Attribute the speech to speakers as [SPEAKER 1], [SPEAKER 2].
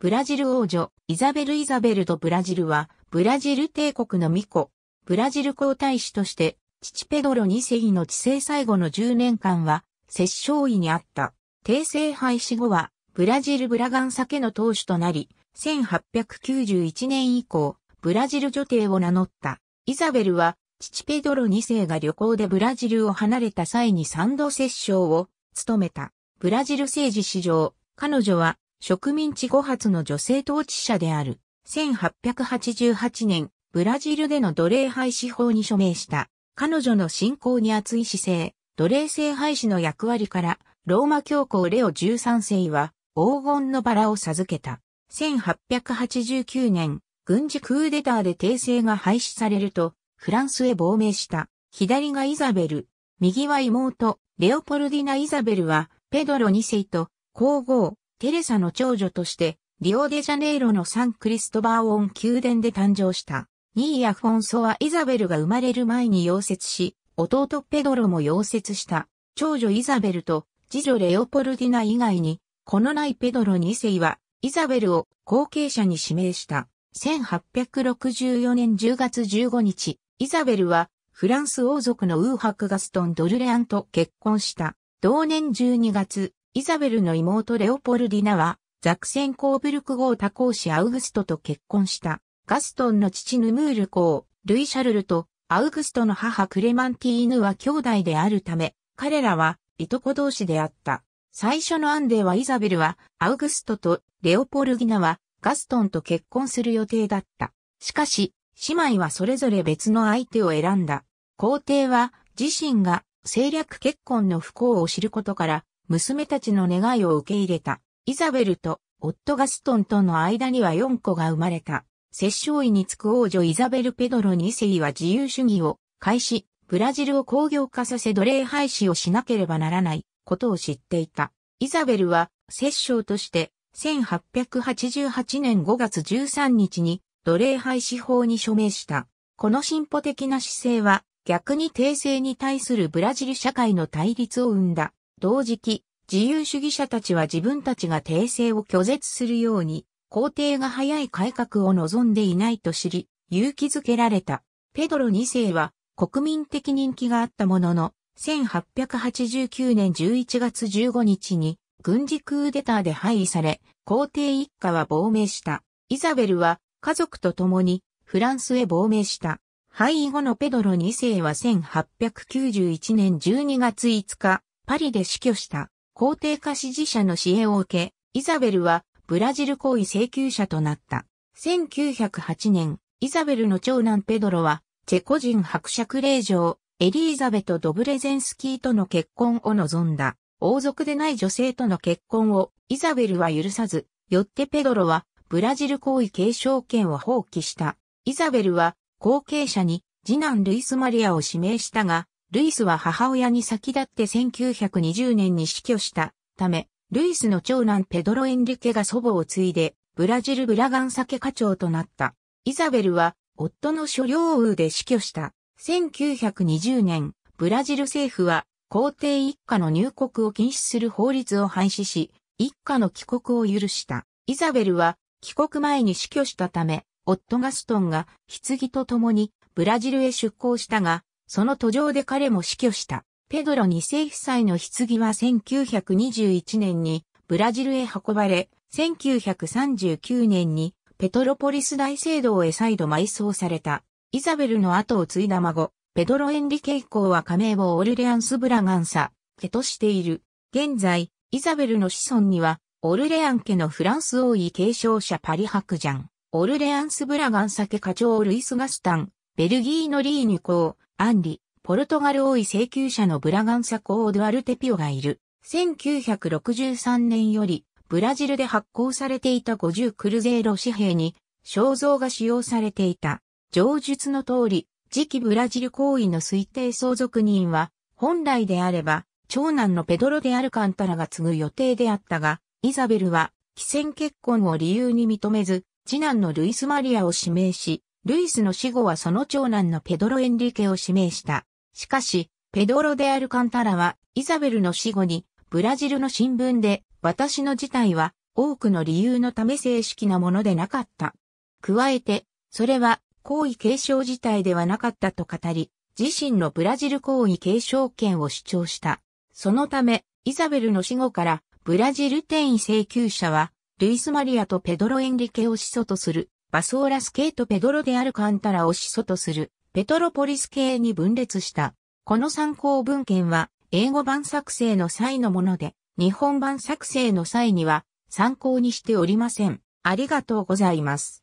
[SPEAKER 1] ブラジル王女、イザベル・イザベルとブラジルは、ブラジル帝国の巫女、ブラジル皇太子として、父ペドロ2世の治世最後の10年間は、摂政位にあった。帝政廃止後は、ブラジルブラガンサ家の当主となり、1891年以降、ブラジル女帝を名乗った。イザベルは、父ペドロ2世が旅行でブラジルを離れた際に3度摂政を務めた。ブラジル政治史上、彼女は植民地5発の女性統治者である。1888年、ブラジルでの奴隷廃止法に署名した。彼女の信仰に厚い姿勢、奴隷制廃止の役割から、ローマ教皇レオ13世は黄金のバラを授けた。1889年、軍事クーデターで訂正が廃止されると、フランスへ亡命した。左がイザベル、右は妹、レオポルディナ・イザベルは、ペドロ2世と、皇后、テレサの長女として、リオデジャネイロのサンクリストバーオン宮殿で誕生した。ニー・アフォンソはイザベルが生まれる前に溶接し、弟ペドロも溶接した。長女イザベルと次女レオポルディナ以外に、このないペドロ2世は、イザベルを後継者に指名した。1864年10月15日、イザベルは、フランス王族のウーハク・ガストン・ドルレアンと結婚した。同年12月、イザベルの妹レオポルディナは、ザクセンコーブルク号多公子アウグストと結婚した。ガストンの父ヌムール公、ルイ・シャルルと、アウグストの母クレマンティーヌは兄弟であるため、彼らは、いとこ同士であった。最初の案ではイザベルは、アウグストとレオポルディナは、ガストンと結婚する予定だった。しかし、姉妹はそれぞれ別の相手を選んだ。皇帝は、自身が、政略結婚の不幸を知ることから、娘たちの願いを受け入れた。イザベルと夫ガストンとの間には4個が生まれた。摂政位につく王女イザベル・ペドロ2世は自由主義を開始、ブラジルを工業化させ奴隷廃止をしなければならないことを知っていた。イザベルは摂政として1888年5月13日に奴隷廃止法に署名した。この進歩的な姿勢は逆に帝政に対するブラジル社会の対立を生んだ。同時期、自由主義者たちは自分たちが訂正を拒絶するように、皇帝が早い改革を望んでいないと知り、勇気づけられた。ペドロ2世は国民的人気があったものの、1889年11月15日に軍事クーデターで廃位され、皇帝一家は亡命した。イザベルは家族と共にフランスへ亡命した。廃位後のペドロ2世は1891年12月5日、パリで死去した皇帝化支持者の支援を受け、イザベルはブラジル行為請求者となった。1908年、イザベルの長男ペドロは、チェコ人伯爵令嬢、エリーザベト・ドブレゼンスキーとの結婚を望んだ。王族でない女性との結婚をイザベルは許さず、よってペドロはブラジル行為継承権を放棄した。イザベルは後継者に次男ルイス・マリアを指名したが、ルイスは母親に先立って1920年に死去したため、ルイスの長男ペドロ・エンリケが祖母を継いで、ブラジル・ブラガンサ課長となった。イザベルは、夫の所領王で死去した。1920年、ブラジル政府は、皇帝一家の入国を禁止する法律を廃止し、一家の帰国を許した。イザベルは、帰国前に死去したため、夫ガストンが、棺と共に、ブラジルへ出向したが、その途上で彼も死去した。ペドロ2世夫妻の棺は1921年にブラジルへ運ばれ、1939年にペトロポリス大聖堂へ再度埋葬された。イザベルの後を継いだ孫、ペドロ・エンリケコ降は加盟をオルレアンス・ブラガンサ、家としている。現在、イザベルの子孫には、オルレアン家のフランス王位継承者パリ・ハクジャン、オルレアンス・ブラガンサ家課長ルイス・ガスタン、ベルギーのリーニュ公、アンリ、ポルトガル王位請求者のブラガンサー・ドゥアルテピオがいる。1963年より、ブラジルで発行されていた50クルゼーロ紙幣に、肖像が使用されていた。上述の通り、次期ブラジル行為の推定相続人は、本来であれば、長男のペドロ・でアルカンタラが継ぐ予定であったが、イザベルは、既戦結婚を理由に認めず、次男のルイス・マリアを指名し、ルイスの死後はその長男のペドロ・エンリケを指名した。しかし、ペドロ・デ・アルカンタラは、イザベルの死後に、ブラジルの新聞で、私の事態は、多くの理由のため正式なものでなかった。加えて、それは、皇位継承事態ではなかったと語り、自身のブラジル皇位継承権を主張した。そのため、イザベルの死後から、ブラジル転移請求者は、ルイス・マリアとペドロ・エンリケを始祖とするバソーラス系とペドロであるカンタラを始祖とするペトロポリス系に分裂した。この参考文献は英語版作成の際のもので、日本版作成の際には参考にしておりません。ありがとうございます。